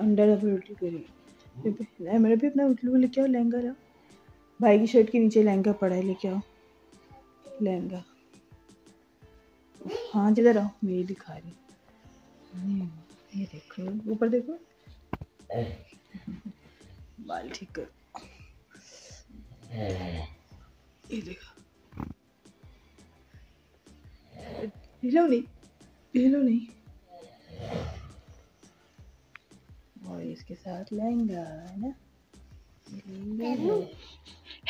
under आप रोटी करिए मेरे भी अपना उल्लू लेके आओ लहंगा लाओ भाई की शर्ट के नीचे लहंगा पड़ा है लेके आओ लहंगा हाँ जिधर आओ मैं ये दिखा रही ये देखो ऊपर देखो बाल ठीक कर ये देखो हिलो नहीं हिलो नहीं और इसके साथ लहंगा है ना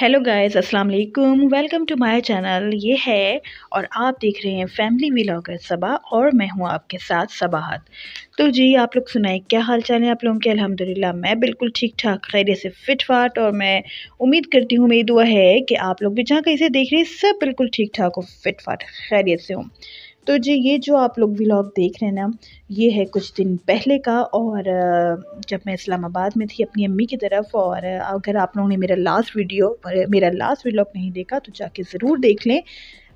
हेलो गाइस अस्सलाम वालेकुम वेलकम टू माय चैनल ये है और आप देख रहे हैं फैमिली व्लॉगर सबा और मैं हूँ आपके साथ सबाहत तो जी आप लोग सुनाए क्या हाल चाल है आप लोगों के अल्हम्दुलिल्लाह मैं बिल्कुल ठीक ठाक खैर से फिट फाट और मैं उम्मीद करती हूँ मेरी दुआ है कि आप लोग भी जहाँ कहीं से देख रहे हैं सब बिल्कुल ठीक ठाक हो फिट फाट खैरियत से हूँ तो जी ये जो आप लोग व्लॉग देख रहे हैं ना ये है कुछ दिन पहले का और जब मैं इस्लामाबाद में थी अपनी अम्मी की तरफ और अगर आप लोगों ने मेरा लास्ट वीडियो मेरा लास्ट व्लॉग नहीं देखा तो जाके ज़रूर देख लें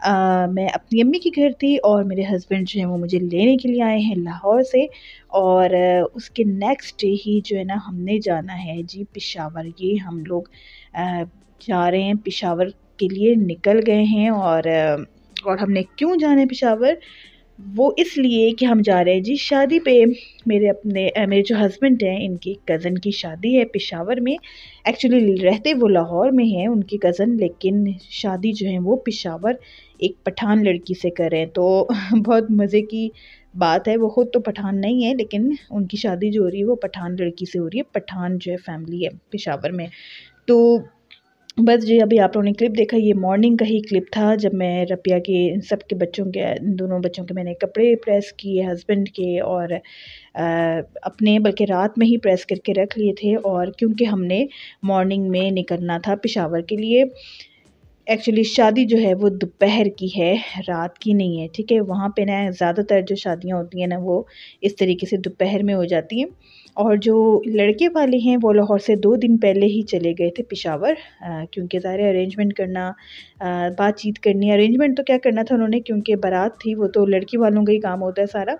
आ, मैं अपनी अम्मी के घर थी और मेरे हस्बैंड जो हैं वो मुझे लेने के लिए आए हैं लाहौर से और उसके नेक्स्ट डे ही जो है ना हमने जाना है जी पिशावर ये हम लोग आ, जा रहे हैं पिशावर के लिए निकल गए हैं और और हमने क्यों जाना है पेशावर वो इसलिए कि हम जा रहे हैं जी शादी पे मेरे अपने मेरे जो हस्बैंड हैं इनकी कज़न की शादी है पेशावर में एक्चुअली रहते वो लाहौर में हैं उनकी कज़न लेकिन शादी जो है वो पेशावर एक पठान लड़की से करें तो बहुत मज़े की बात है वो ख़ुद तो पठान नहीं है लेकिन उनकी शादी जो हो रही है वो पठान लड़की से हो रही है पठान जो है फैमिली है पेशावर में तो बस जी अभी आप लोगों ने क्लिप देखा ये मॉर्निंग का ही क्लिप था जब मैं रपिया के इन सब के बच्चों के दोनों बच्चों के मैंने कपड़े प्रेस किए हस्बैंड के और आ, अपने बल्कि रात में ही प्रेस करके रख लिए थे और क्योंकि हमने मॉर्निंग में निकलना था पिशावर के लिए एक्चुअली शादी जो है वो दोपहर की है रात की नहीं है ठीक है वहाँ पर ना ज़्यादातर जो शादियाँ होती हैं ना वो इस तरीके से दोपहर में हो जाती हैं और जो लड़के वाले हैं वो लाहौर से दो दिन पहले ही चले गए थे पिशावर क्योंकि ज़ाहिर अरेंजमेंट करना बातचीत करनी अरेंजमेंट तो क्या करना था उन्होंने क्योंकि बारात थी वो तो लड़की वालों का ही काम होता है सारा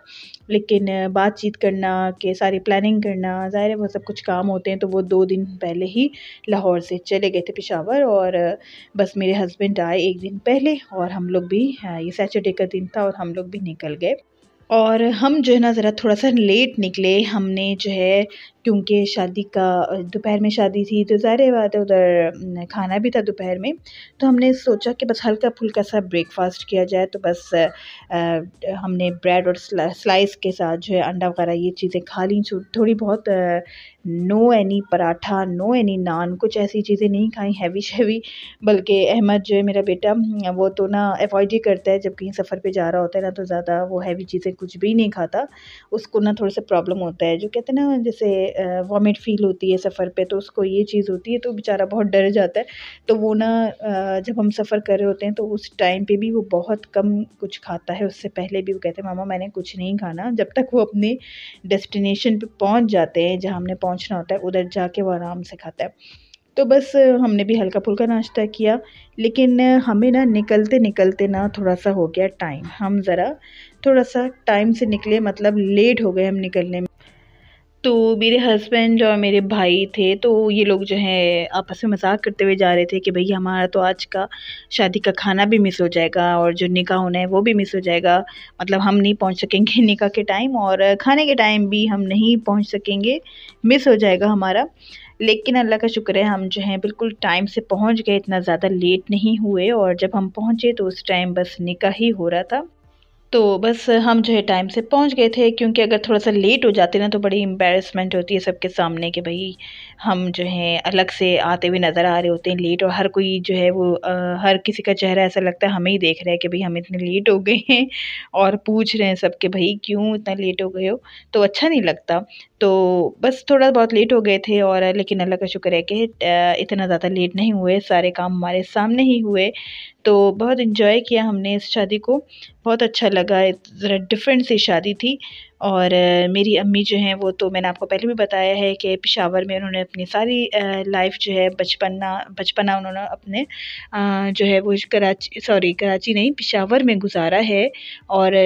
लेकिन बातचीत करना के सारी प्लानिंग करना ज़ाहिर है वो सब कुछ काम होते हैं तो वो दो दिन पहले ही लाहौर से चले गए थे पिशावर और बस मेरे हस्बैंड आए एक दिन पहले और हम लोग भी ये सैटरडे का दिन था और हम लोग भी निकल गए और हम जो है ना ज़रा थोड़ा सा लेट निकले हमने जो है क्योंकि शादी का दोपहर में शादी थी तो ज़ाहिर बात है उधर खाना भी था दोपहर में तो हमने सोचा कि बस हल्का फुल्का सा ब्रेकफास्ट किया जाए तो बस आ, हमने ब्रेड और स्लाइस के साथ जो है अंडा वगैरह ये चीज़ें खा ली थोड़ी बहुत no any paratha no any naan कुछ ऐसी चीज़ें नहीं खाई हैवी शेवी बल्कि अहमद जो है मेरा बेटा वो तो ना अवॉइड ही करता है जब कहीं सफ़र पे जा रहा होता है ना तो ज़्यादा वो हैवी चीज़ें कुछ भी नहीं खाता उसको ना थोड़ा सा प्रॉब्लम होता है जो कहते हैं ना जैसे वॉमिट फील होती है सफ़र पे तो उसको ये चीज़ होती है तो बेचारा बहुत डर जाता है तो वो ना जब हम सफ़र कर रहे होते हैं तो उस टाइम पे भी वो बहुत कम कुछ खाता है उससे पहले भी वो कहते हैं मामा मैंने कुछ नहीं खाना जब तक वो अपने डेस्टिनेशन पर पहुँच जाते हैं जहाँ हमने पहुँचना होता है उधर जाके वो आराम से खाता है तो बस हमने भी हल्का फुल्का नाश्ता किया लेकिन हमें ना निकलते निकलते ना थोड़ा सा हो गया टाइम हम ज़रा थोड़ा सा टाइम से निकले मतलब लेट हो गए हम निकलने में तो मेरे हस्बैंड और मेरे भाई थे तो ये लोग जो है आपस में मजाक करते हुए जा रहे थे कि भई हमारा तो आज का शादी का खाना भी मिस हो जाएगा और जो निकाह होना है वो भी मिस हो जाएगा मतलब हम नहीं पहुंच सकेंगे निकाह के टाइम और खाने के टाइम भी हम नहीं पहुंच सकेंगे मिस हो जाएगा हमारा लेकिन अल्लाह का शुक्र है हम जो है बिल्कुल टाइम से पहुंच गए इतना ज़्यादा लेट नहीं हुए और जब हम पहुंचे तो उस टाइम बस निकाह ही हो रहा था तो बस हम जो है टाइम से पहुंच गए थे क्योंकि अगर थोड़ा सा लेट हो जाते ना तो बड़ी एम्बेरसमेंट होती है सबके सामने कि भाई हम जो है अलग से आते हुए नज़र आ रहे होते हैं लेट और हर कोई जो है वो आ, हर किसी का चेहरा ऐसा लगता है हमें ही देख रहा है कि भाई हम इतने लेट हो गए हैं और पूछ रहे हैं सब कि भाई क्यों इतना लेट हो गए हो तो अच्छा नहीं लगता तो बस थोड़ा बहुत लेट हो गए थे और लेकिन अल्लाह का शुक्र है कि इतना ज़्यादा लेट नहीं हुए सारे काम हमारे सामने ही हुए तो बहुत इन्जॉय किया हमने इस शादी को बहुत अच्छा लगा ज़रा डिफरेंट सी शादी थी और मेरी अम्मी जो हैं वो तो मैंने आपको पहले भी बताया है कि पिशावर में उन्होंने अपनी सारी लाइफ जो है बचपना बचपना उन्होंने अपने जो है वो कराची सॉरी कराची नहीं पिशावर में गुजारा है और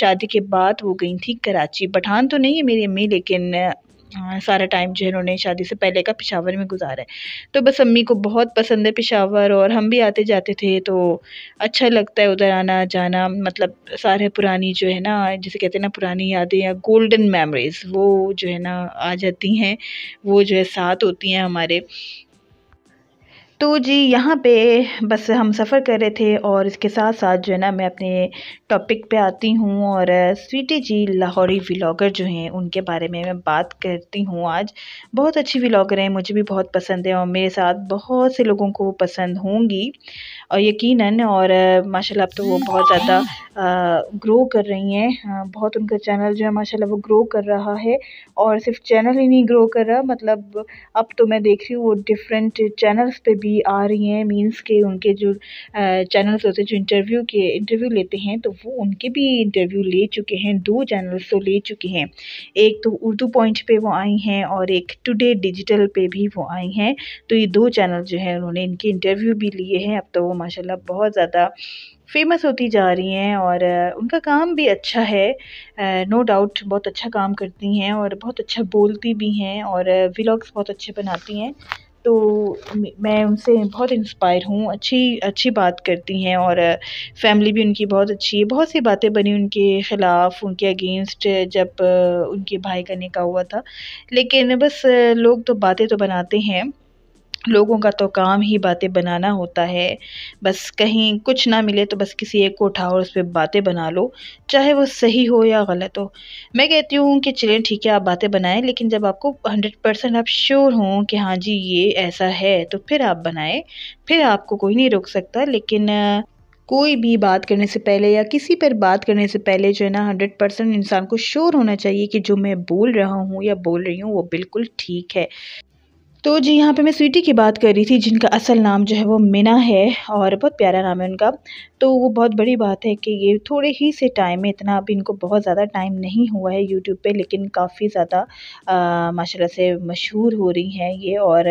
शादी के बाद वो गई थी कराची पठान तो नहीं है मेरी अम्मी लेकिन हाँ, सारा टाइम जो है इन्होंने शादी से पहले का पिशावर में गुजारा है तो बस अम्मी को बहुत पसंद है पिशावर और हम भी आते जाते थे तो अच्छा लगता है उधर आना जाना मतलब सारे पुरानी जो है ना जिसे कहते हैं ना पुरानी यादें या गोल्डन मेमोरीज़ वो जो है ना आ जाती हैं वो जो है साथ होती हैं हमारे तो जी यहाँ पे बस हम सफ़र कर रहे थे और इसके साथ साथ जो है ना मैं अपने टॉपिक पे आती हूँ और स्वीटी जी लाहौरी व्लागर जो हैं उनके बारे में मैं बात करती हूँ आज बहुत अच्छी व्लागर हैं मुझे भी बहुत पसंद है और मेरे साथ बहुत से लोगों को पसंद होंगी और यकीनन और माशाल्लाह अब तो वो बहुत ज़्यादा ग्रो कर रही हैं बहुत उनका चैनल जो है माशा वो ग्रो कर रहा है और सिर्फ चैनल ही नहीं ग्रो कर रहा मतलब अब तो मैं देख रही हूँ वो डिफरेंट चैनल्स पर भी भी आ रही हैं मींस के उनके जो चैनल्स होते हैं जो इंटरव्यू के इंटरव्यू लेते हैं तो वो उनके भी इंटरव्यू ले चुके हैं दो चैनल्स तो ले चुके हैं एक तो उर्दू पॉइंट पे वो आई हैं और एक टुडे डिजिटल पे भी वो आई हैं तो ये दो चैनल जो है उन्होंने इनके इंटरव्यू भी लिए हैं अब तो वो माशा बहुत ज़्यादा फेमस होती जा रही हैं और उनका काम भी अच्छा है नो डाउट बहुत अच्छा काम करती हैं और बहुत अच्छा बोलती भी हैं और व्लॉग्स बहुत अच्छे बनाती हैं तो मैं उनसे बहुत इंस्पायर हूँ अच्छी अच्छी बात करती हैं और फैमिली भी उनकी बहुत अच्छी है बहुत सी बातें बनी उनके ख़िलाफ़ उनके अगेंस्ट जब उनके भाई का निकाह हुआ था लेकिन बस लोग तो बातें तो बनाते हैं लोगों का तो काम ही बातें बनाना होता है बस कहीं कुछ ना मिले तो बस किसी एक को उठाओ और उस पर बातें बना लो चाहे वो सही हो या गलत हो मैं कहती हूँ कि चलें ठीक है आप बातें बनाएं लेकिन जब आपको हंड्रेड परसेंट आप श्योर हों कि हाँ जी ये ऐसा है तो फिर आप बनाएं फिर आपको कोई नहीं रोक सकता लेकिन कोई भी बात करने से पहले या किसी पर बात करने से पहले जो है ना हंड्रेड परसेंट इंसान को श्योर होना चाहिए कि जो मैं बोल रहा हूँ या बोल रही हूँ वो बिल्कुल ठीक है तो जी यहाँ पे मैं स्वीटी की बात कर रही थी जिनका असल नाम जो है वो मिना है और बहुत प्यारा नाम है उनका तो वो बहुत बड़ी बात है कि ये थोड़े ही से टाइम में इतना अभी इनको बहुत ज़्यादा टाइम नहीं हुआ है यूट्यूब पे लेकिन काफ़ी ज़्यादा माशाल्लाह से मशहूर हो रही हैं ये और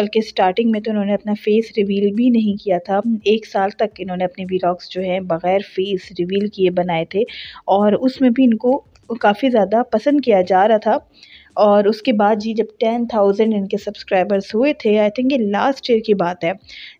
बल्कि स्टार्टिंग में तो इन्होंने अपना फ़ेस रिवील भी नहीं किया था एक साल तक इन्होंने अपने वीलाग्स जो है बग़ैर फ़ेस रिवील किए बनाए थे और उसमें भी इनको काफ़ी ज़्यादा पसंद किया जा रहा था और उसके बाद जी जब टेन थाउजेंड इनके सब्सक्राइबर्स हुए थे आई थिंक ये लास्ट ईयर की बात है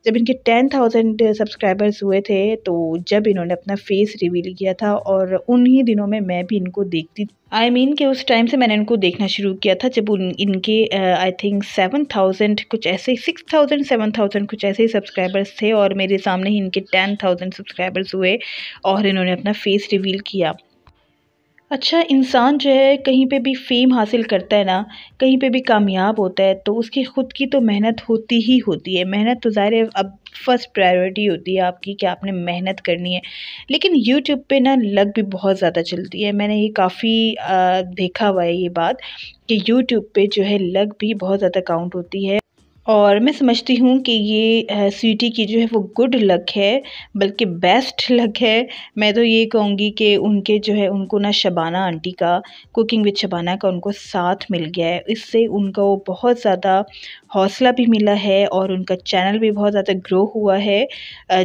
जब इनके टेन थाउजेंड सब्सक्राइबर्स हुए थे तो जब इन्होंने अपना फेस रिवील किया था और उन्हीं दिनों में मैं भी इनको देखती आई I मीन mean कि उस टाइम से मैंने इनको देखना शुरू किया था जब उन इनके आई थिंक सेवन थाउजेंड कुछ ऐसे ही सिक्स थाउजेंड सेवन थाउजेंड कुछ ऐसे ही सब्सक्राइबर्स थे और मेरे सामने ही इनके टेन थाउजेंड सब्सक्राइबर्स हुए और इन्होंने अपना फेस रिवील किया अच्छा इंसान जो है कहीं पे भी फ़ेम हासिल करता है ना कहीं पे भी कामयाब होता है तो उसकी ख़ुद की तो मेहनत होती ही होती है मेहनत तो ज़ाहिर है अब फर्स्ट प्रायोरिटी होती है आपकी कि आपने मेहनत करनी है लेकिन यूट्यूब पे ना लग भी बहुत ज़्यादा चलती है मैंने ये काफ़ी देखा हुआ है ये बात कि यूट्यूब पर जो है लग भी बहुत ज़्यादा काउंट होती है और मैं समझती हूँ कि ये स्वीटी की जो है वो गुड लक है बल्कि बेस्ट लक है मैं तो ये कहूँगी कि उनके जो है उनको ना शबाना आंटी का कुकिंग विद शबाना का उनको साथ मिल गया है इससे उनको बहुत ज़्यादा हौसला भी मिला है और उनका चैनल भी बहुत ज़्यादा ग्रो हुआ है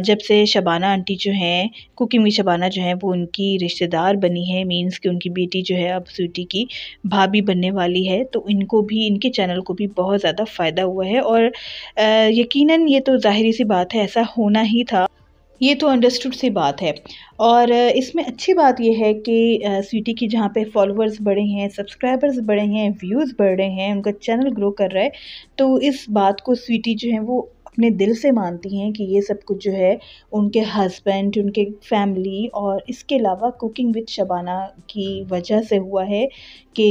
जब से शबाना आंटी जो हैं कुकिंग विद शबाना जो है वो उनकी रिश्तेदार बनी है मीन्स कि उनकी बेटी जो है अब स्वीटी की भाभी बनने वाली है तो इनको भी इनके चैनल को भी बहुत ज़्यादा फ़ायदा हुआ है और यकीनन ये तो ज़ाहरी सी बात है ऐसा होना ही था ये तो अंडरस्टूड सी बात है और इसमें अच्छी बात यह है कि स्वीटी की जहाँ पे फॉलोअर्स बढ़े हैं सब्सक्राइबर्स बढ़े हैं व्यूज़ बढ़ रहे हैं उनका चैनल ग्रो कर रहा है तो इस बात को स्वीटी जो है वो अपने दिल से मानती हैं कि ये सब कुछ जो है उनके हस्बैंड उनके फैमिली और इसके अलावा कुकिंग विद शबाना की वजह से हुआ है कि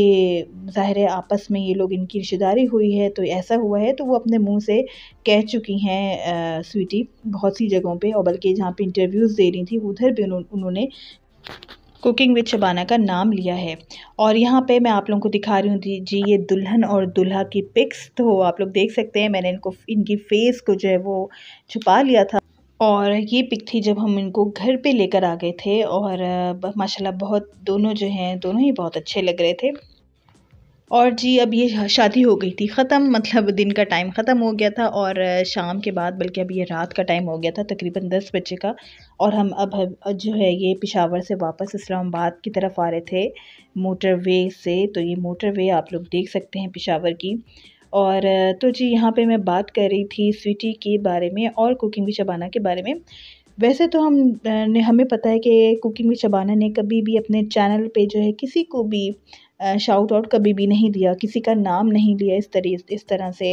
ज़ाहिर आपस में ये लोग इनकी रिश्तेदारी हुई है तो ऐसा हुआ है तो वो अपने मुंह से कह चुकी हैं स्वीटी बहुत सी जगहों पे और बल्कि जहाँ पे इंटरव्यूज़ दे रही थी उधर भी उन्होंने कुकिंग विद शबाना का नाम लिया है और यहाँ पे मैं आप लोगों को दिखा रही हूँ जी ये दुल्हन और दुल्हा की पिक्स तो आप लोग देख सकते हैं मैंने इनको इनकी फ़ेस को जो है वो छुपा लिया था और ये पिक थी जब हम इनको घर पे लेकर आ गए थे और माशाल्लाह बहुत दोनों जो हैं दोनों ही बहुत अच्छे लग रहे थे और जी अब ये शादी हो गई थी ख़त्म मतलब दिन का टाइम ख़त्म हो गया था और शाम के बाद बल्कि अब ये रात का टाइम हो गया था तकरीबन दस बजे का और हम अब जो है ये पिशावर से वापस इस्लामाबाद की तरफ आ रहे थे मोटरवे से तो ये मोटरवे आप लोग देख सकते हैं पिशावर की और तो जी यहाँ पे मैं बात कर रही थी स्वीटी के बारे में और कुकिंग भी शबाना के बारे में वैसे तो हम ने हमें पता है कि कुकिंग भी शबाना ने कभी भी अपने चैनल पे जो है किसी को भी शाउट आउट कभी भी नहीं दिया किसी का नाम नहीं लिया इस तरी इस तरह से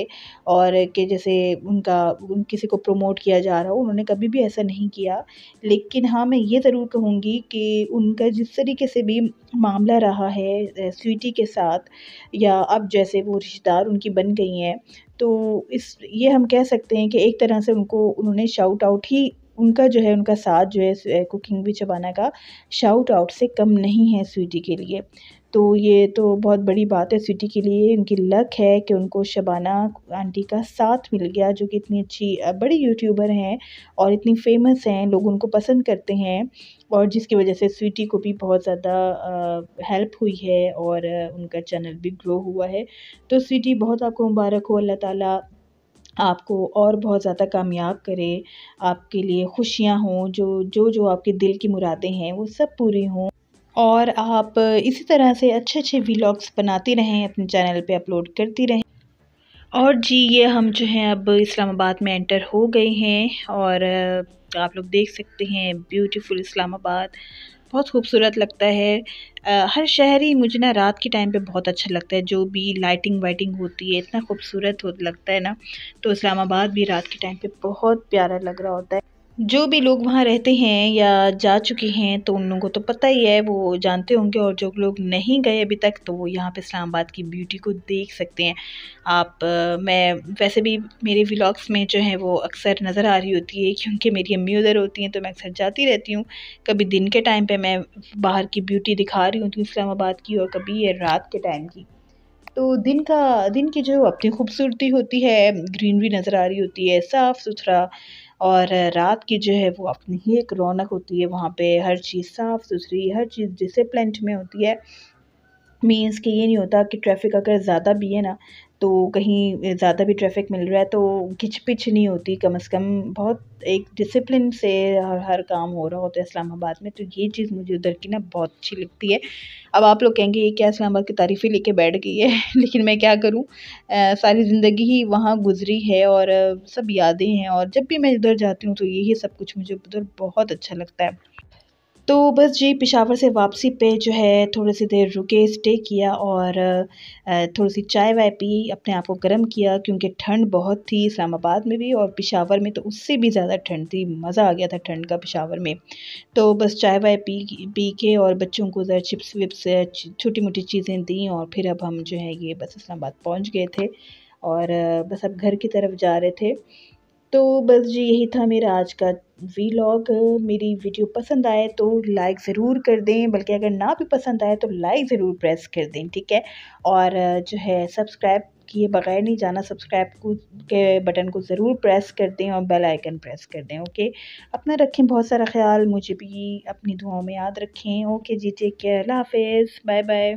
और कि जैसे उनका उन किसी को प्रमोट किया जा रहा हो उन्होंने कभी भी ऐसा नहीं किया लेकिन हाँ मैं ये ज़रूर कहूँगी कि उनका जिस तरीके से भी मामला रहा है स्वीटी के साथ या अब जैसे वो रिश्तेदार उनकी बन गई हैं तो इस ये हम कह सकते हैं कि एक तरह से उनको उन्होंने शाउट आउट ही उनका जो है उनका साथ जो है कुकिंग भी चबाना का शाउट आउट से कम नहीं है स्वीटी के लिए तो ये तो बहुत बड़ी बात है सिटी के लिए इनकी लक है कि उनको शबाना आंटी का साथ मिल गया जो कि इतनी अच्छी बड़ी यूट्यूबर हैं और इतनी फेमस हैं लोग उनको पसंद करते हैं और जिसकी वजह से स्वीटी को भी बहुत ज़्यादा हेल्प हुई है और उनका चैनल भी ग्रो हुआ है तो स्वीटी बहुत आपको मुबारक हो अल्लाह ताला आपको और बहुत ज़्यादा कामयाब करे आपके लिए खुशियाँ हों जो जो जो आपके दिल की मुरादें हैं वो सब पूरी हों और आप इसी तरह से अच्छे अच्छे व्लॉग्स बनाती रहें अपने चैनल पे अपलोड करती रहें और जी ये हम जो हैं अब इस्लामाबाद में एंटर हो गए हैं और आप लोग देख सकते हैं ब्यूटीफुल इस्लामाबाद बहुत खूबसूरत लगता है आ, हर शहर ही मुझे ना रात के टाइम पे बहुत अच्छा लगता है जो भी लाइटिंग वाइटिंग होती है इतना खूबसूरत हो लगता है ना तो इस्लामाबाद भी रात के टाइम पे बहुत प्यारा लग रहा होता है जो भी लोग वहाँ रहते हैं या जा चुके हैं तो उन लोगों को तो पता ही है वो जानते होंगे और जो लोग नहीं गए अभी तक तो वो यहाँ पे इस्लामाबाद की ब्यूटी को देख सकते हैं आप आ, मैं वैसे भी मेरे व्लॉग्स में जो है वो अक्सर नज़र आ रही होती है क्योंकि मेरी अम्मी उधर होती हैं तो मैं अक्सर जाती रहती हूँ कभी दिन के टाइम पर मैं बाहर की ब्यूटी दिखा रही होती हूँ इस्लामाबाद की और कभी ये रात के टाइम की तो दिन का दिन की जो अपनी खूबसूरती होती है ग्रीनरी नज़र आ रही होती है साफ़ सुथरा और रात की जो है वो अपनी ही एक रौनक होती है वहाँ पे हर चीज़ साफ़ सुथरी हर चीज़ डिसिप्लिन्ड में होती है मीन्स कि ये नहीं होता कि ट्रैफिक अगर ज़्यादा भी है ना तो कहीं ज़्यादा भी ट्रैफिक मिल रहा है तो घिच पिच नहीं होती कम से कम बहुत एक डिसिप्लिन से हर हर काम हो रहा होता है इस्लामाबाद में तो ये चीज़ मुझे उधर की ना बहुत अच्छी लगती है अब आप लोग कहेंगे ये क्या इस्लामाबाद की तारीफ़ ही लेके बैठ गई है लेकिन मैं क्या करूँ सारी ज़िंदगी ही वहाँ गुजरी है और सब यादें हैं और जब भी मैं इधर जाती हूँ तो यही सब कुछ मुझे उधर बहुत अच्छा लगता है तो बस जी पिशावर से वापसी पे जो है थोड़ी सी देर रुके स्टे किया और थोड़ी सी चाय वाय पी अपने आप को गर्म किया क्योंकि ठंड बहुत थी इस्लामाबाद में भी और पिशावर में तो उससे भी ज़्यादा ठंड थी मज़ा आ गया था ठंड का पिशावर में तो बस चाय वाय पी पी के और बच्चों को ज़रा चिप्स विप्स छोटी मोटी चीज़ें दी और फिर अब हम जो है ये बस इस्लामाबाद पहुँच गए थे और बस अब घर की तरफ जा रहे थे तो बस जी यही था मेरा आज का वीलॉग मेरी वीडियो पसंद आए तो लाइक ज़रूर कर दें बल्कि अगर ना भी पसंद आए तो लाइक ज़रूर प्रेस कर दें ठीक है और जो है सब्सक्राइब किए बगैर नहीं जाना सब्सक्राइब को के बटन को ज़रूर प्रेस कर दें और बेल आइकन प्रेस कर दें ओके अपना रखें बहुत सारा ख्याल मुझे भी अपनी दुआओं में याद रखें ओके जी टेक केयर अल्लाह हाफ बाय बाय